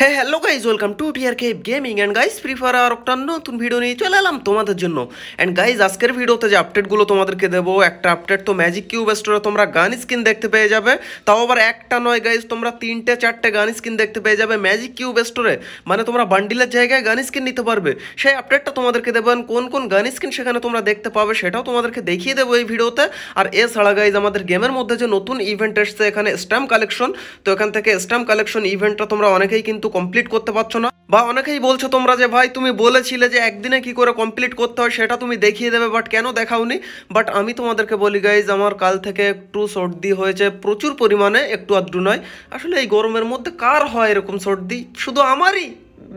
হ্যাঁ hello guys welcome to TR K gaming and guys free fire আর একটা নতুন ভিডিও নিয়ে চলে এলাম তোমাদের জন্য অ্যান্ড গাইজ আজকের ভিডিওতে যে আপডেটগুলো তোমাদেরকে দেবো একটা আপডেট তো ম্যাজিক কিউব স্টোরে তোমরা গান স্কিন দেখতে পেয়ে যাবে তাও আবার একটা নয় গাইজ তোমরা তিনটে চারটে গান স্কিন দেখতে পেয়ে যাবে ম্যাজিক কিউব স্টোরে মানে তোমরা বান্ডিলের জায়গায় গান স্কিন নিতে পারবে সেই আপডেটটা তোমাদেরকে দেবেন কোন কোন গান স্কিন সেখানে তোমরা দেখতে পাবে সেটাও তোমাদেরকে দেখিয়ে দেবো এই ভিডিওতে আর এছাড়া গাইজ আমাদের গেমের মধ্যে যে নতুন ইভেন্ট এসছে এখানে স্ট্যাম্প কালেকশন তো এখান থেকে স্ট্যাম্প কালেকশন ইভেন্টটা তোমরা অনেকেই কিন্তু কিন্তু কমপ্লিট করতে পারছো না বা অনেকেই বলছো তোমরা যে ভাই তুমি বলেছিলে যে একদিনে কি করে কমপ্লিট করতে হয় সেটা তুমি দেখিয়ে দেবে বাট কেন দেখাওনি বাট আমি তোমাদেরকে বলি গাইজ আমার কাল থেকে একটু সর্দি হয়েছে প্রচুর পরিমাণে একটু আধটু নয় আসলে এই গরমের মধ্যে কার হয় এরকম সর্দি শুধু আমারই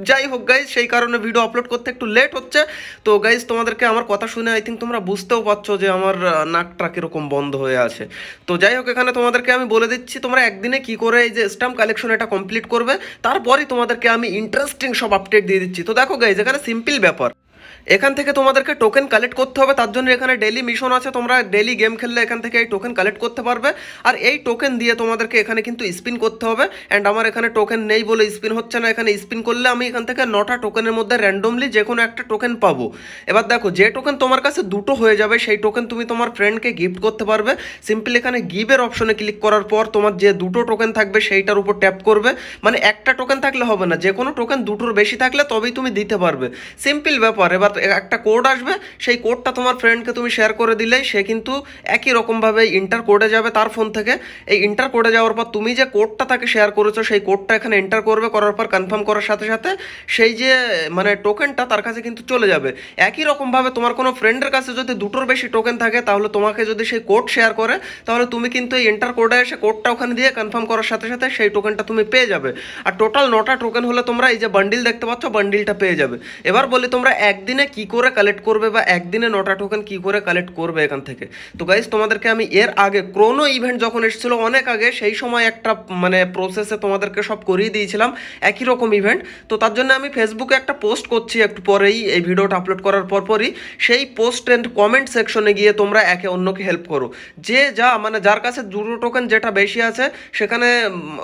যাই হোক গাইজ সেই কারণে ভিডিও আপলোড করতে একটু লেট হচ্ছে তো গাইজ তোমাদেরকে আমার কথা শুনে আই থিঙ্ক তোমরা বুঝতেও পারছো যে আমার নাকটা কীরকম বন্ধ হয়ে আছে তো যাই হোক এখানে তোমাদেরকে আমি বলে দিচ্ছি তোমরা একদিনে কি করে এই যে স্ট্যাম্প কালেকশন এটা কমপ্লিট করবে তারপরই তোমাদেরকে আমি ইন্টারেস্টিং সব আপডেট দিয়ে দিচ্ছি তো দেখো গাইজ এখানে সিম্পল ব্যাপার এখান থেকে তোমাদেরকে টোকেন কালেক্ট করতে হবে তার জন্য এখানে ডেলি মিশন আছে তোমরা ডেলি গেম খেললে এখান থেকে এই টোকেন কালেক্ট করতে পারবে আর এই টোকেন দিয়ে তোমাদেরকে এখানে কিন্তু স্পিন করতে হবে অ্যান্ড আমার এখানে টোকেন নেই বলে স্পিন হচ্ছে না এখানে স্পিন করলে আমি এখান থেকে নটা টোকেনের মধ্যে র্যান্ডমলি যে কোনো একটা টোকেন পাবো এবার দেখো যে টোকেন তোমার কাছে দুটো হয়ে যাবে সেই টোকেন তুমি তোমার ফ্রেন্ডকে গিফট করতে পারবে সিম্পল এখানে গিভের অপশনে ক্লিক করার পর তোমার যে দুটো টোকেন থাকবে সেইটার উপর ট্যাপ করবে মানে একটা টোকেন থাকলে হবে না যে কোনো টোকেন দুটোর বেশি থাকলে তবেই তুমি দিতে পারবে সিম্পল ব্যাপার আর এবার একটা কোড আসবে সেই কোডটা তোমার ফ্রেন্ডকে তুমি শেয়ার করে দিলেই সে কিন্তু একই রকমভাবে ইন্টার কোডে যাবে তার ফোন থেকে এই ইন্টার কোডে যাওয়ার পর তুমি যে কোডটা তাকে শেয়ার করেছো সেই কোডটা এখানে এন্টার করবে করার পর কনফার্ম করার সাথে সাথে সেই যে মানে টোকেনটা তার কাছে কিন্তু চলে যাবে একই রকমভাবে তোমার কোনো ফ্রেন্ডের কাছে যদি দুটোর বেশি টোকেন থাকে তাহলে তোমাকে যদি সেই কোড শেয়ার করে তাহলে তুমি কিন্তু এই এন্টার কোডে এসে কোডটা ওখানে দিয়ে কনফার্ম করার সাথে সাথে সেই টোকেনটা তুমি পেয়ে যাবে আর টোটাল নটা টোকেন হলে তোমরা এই যে বান্ডিল দেখতে পাচ্ছ বান্ডিলটা পেয়ে যাবে এবার বলি তোমরা এক একদিনে কি করে কালেক্ট করবে বা একদিনে নটা টোকেন কি করে কালেক্ট করবে এখান থেকে তো গাইজ তোমাদেরকে আমি এর আগে ক্রোনো ইভেন্ট যখন এসেছিলো অনেক আগে সেই সময় একটা মানে প্রসেসে তোমাদেরকে সব করিয়ে দিয়েছিলাম একই রকম ইভেন্ট তো তার জন্য আমি ফেসবুকে একটা পোস্ট করছি একটু পরেই এই ভিডিওটা আপলোড করার পরপরই সেই পোস্ট অ্যান্ড কমেন্ট সেকশনে গিয়ে তোমরা একে অন্যকে হেল্প করো যে যা মানে যার কাছে দুটো টোকেন যেটা বেশি আছে সেখানে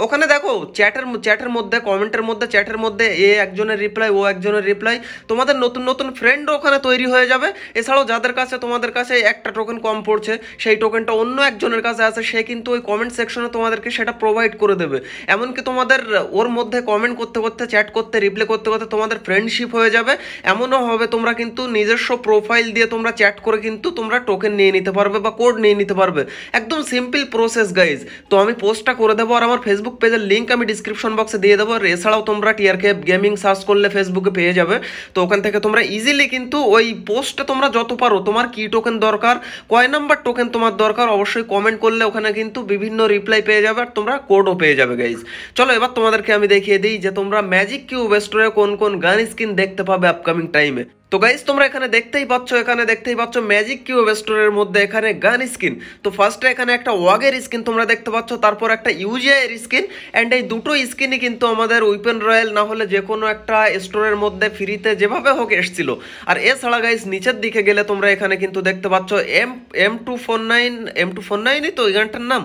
ওখানে দেখো চ্যাটের চ্যাটের মধ্যে কমেন্টের মধ্যে চ্যাটের মধ্যে এ একজনের রিপ্লাই ও একজনের রিপ্লাই তোমাদের নতুন নতুন নতুন ফ্রেন্ডও ওখানে তৈরি হয়ে যাবে এছাড়াও যাদের কাছে তোমাদের কাছে একটা টোকেন কম পড়ছে সেই টোকেনটা অন্য একজনের কাছে আছে সে কিন্তু ওই কমেন্ট সেকশনে তোমাদেরকে সেটা প্রোভাইড করে দেবে এমনকি তোমাদের ওর মধ্যে কমেন্ট করতে করতে চ্যাট করতে রিপ্লে করতে করতে তোমাদের ফ্রেন্ডশিপ হয়ে যাবে এমনও হবে তোমরা কিন্তু নিজস্ব প্রোফাইল দিয়ে তোমরা চ্যাট করে কিন্তু তোমরা টোকেন নিয়ে নিতে পারবে বা কোড নিয়ে নিতে পারবে একদম সিম্পল প্রসেস গাইজ তো আমি পোস্টটা করে দেবো আর আমার ফেসবুক পেজের লিঙ্ক আমি ডিসক্রিপশন বক্সে দিয়ে দেবো আর এছাড়াও তোমরা টিআরকে গেমিং সার্চ করলে ফেসবুকে পেয়ে যাবে তো ওখান থেকে তোমরা ই ইজিলি কিন্তু ওই পোস্টে তোমরা যত পারো তোমার কি টোকেন দরকার কয় নাম্বার টোকেন তোমার দরকার অবশ্যই কমেন্ট করলে ওখানে কিন্তু বিভিন্ন রিপ্লাই পেয়ে যাবে আর তোমরা কোডও পেয়ে যাবে গাইজ চলো এবার তোমাদেরকে আমি দেখিয়ে দিই যে তোমরা ম্যাজিক কিউব স্টোরে কোন কোন গান স্কিন দেখতে পাবে আপকামিং টাইমে তো গাইজ তোমরা এখানে দেখতেই পাচ্ছ এখানে দেখতেই পাচ্ছ ম্যাজিক কিউব স্টোরের মধ্যে এখানে গান স্কিন তো ফার্স্টে এখানে একটা ওয়াগের স্কিন তোমরা দেখতে পাচ্ছ তারপর একটা ইউজিআইয়ের স্কিন অ্যান্ড এই দুটো স্কিনই কিন্তু আমাদের উইপেন রয়্যাল না হলে যে কোনো একটা স্টোরের মধ্যে ফ্রিতে যেভাবে হোক এসছিল আর এছাড়া গাইজ নিচের দিকে গেলে তোমরা এখানে কিন্তু দেখতে পাচ্ছ M M two four nine M two four নাইনই তো এই গানটার নাম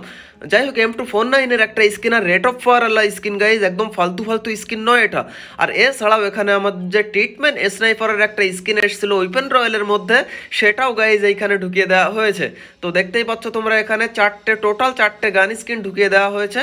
যাই হোক এম টু ফোর নাইনের একটা স্কিন আর রেট অফ ফার আল্লাহ স্কিন গাইজ একদম ফালতু ফালতু স্কিন নয় এটা আর এছাড়াও এখানে আমাদের যে ট্রিটমেন্ট স্নাইফারের একটা স্কিন এসেছিল ওইপেন রয়েলের মধ্যে সেটাও গাইজ এইখানে ঢুকিয়ে দেওয়া হয়েছে তো দেখতেই পাচ্ছ তোমরা এখানে চারটে টোটাল চারটে গান স্কিন ঢুকিয়ে দেওয়া হয়েছে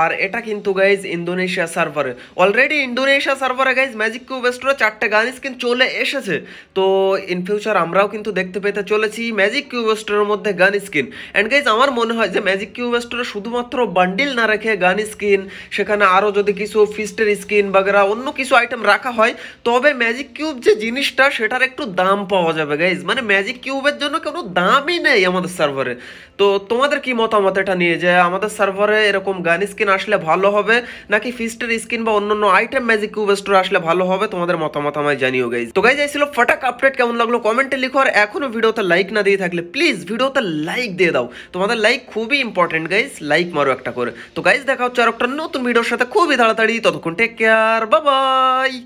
আর এটা কিন্তু গাইজ ইন্দোনেশিয়া সার্ভারে অলরেডি ইন্দোনেশিয়া সার্ভারে গাইজ ম্যাজিক কিউ বেস্ট্রো চারটে গান স্কিন চলে এসেছে তো ইন ফিউচার আমরাও কিন্তু দেখতে পেতে চলেছি ম্যাজিক কিউ বেস্ট্রোর মধ্যে গান স্কিন অ্যান্ড গাইজ আমার মনে হয় যে ম্যাজিক কিউ বেস্টোর আসলে শুধুমাত্র বান্ডিল না রেখে গান স্কিন সেখানে আরও যদি কিছু ফিস্টের স্কিন বাগেরা অন্য কিছু আইটেম রাখা হয় তবে ম্যাজিক কিউব যে জিনিসটা সেটার একটু দাম পাওয়া যাবে গাইজ মানে ম্যাজিক কিউবের জন্য কোনো দামই নেই আমাদের সার্ভারে তো তোমাদের কি মতামত এটা নিয়ে যে আমাদের সার্ভারে এরকম গান স্কিন আসলে ভালো হবে নাকি ফিস্টের স্কিন বা অন্য অন্য আইটেম ম্যাজিক কিউব স্টোর আসলে ভালো হবে তোমাদের মতামত আমায় জানিও গাইজ তো গাইজ এই ছিল ফটাক আপডেট কেমন লাগলো কমেন্টে লিখো আর এখনো ভিডিওতে লাইক না দিয়ে থাকলে প্লিজ ভিডিওতে লাইক দিয়ে দাও তোমাদের লাইক খুবই ইম্পর্টেন্ট গাইজ গাইজ লাইক মারো একটা করে তো গাইজ দেখা হচ্ছে আর একটা নতুন ভিডিওর সাথে খুবই তাড়াতাড়ি ততক্ষণ টেক কেয়ার বাবাই